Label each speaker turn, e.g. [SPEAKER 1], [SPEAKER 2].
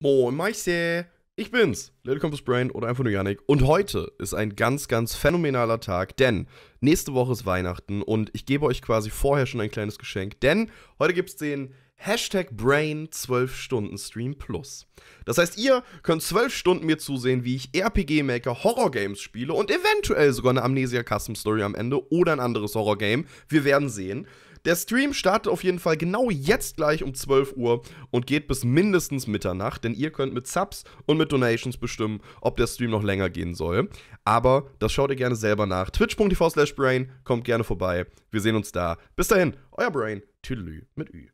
[SPEAKER 1] Moin Meister, ich bin's, Little Compass Brain oder einfach nur Yannick. Und heute ist ein ganz, ganz phänomenaler Tag, denn nächste Woche ist Weihnachten und ich gebe euch quasi vorher schon ein kleines Geschenk, denn heute gibt's den Hashtag Brain 12 Stunden Stream Plus. Das heißt, ihr könnt 12 Stunden mir zusehen, wie ich RPG Maker Horror Games spiele und eventuell sogar eine Amnesia Custom Story am Ende oder ein anderes Horror Game. Wir werden sehen. Der Stream startet auf jeden Fall genau jetzt gleich um 12 Uhr und geht bis mindestens Mitternacht, denn ihr könnt mit Subs und mit Donations bestimmen, ob der Stream noch länger gehen soll. Aber das schaut ihr gerne selber nach. Twitch.tv slash Brain, kommt gerne vorbei. Wir sehen uns da. Bis dahin, euer Brain, Tüdelü mit Ü.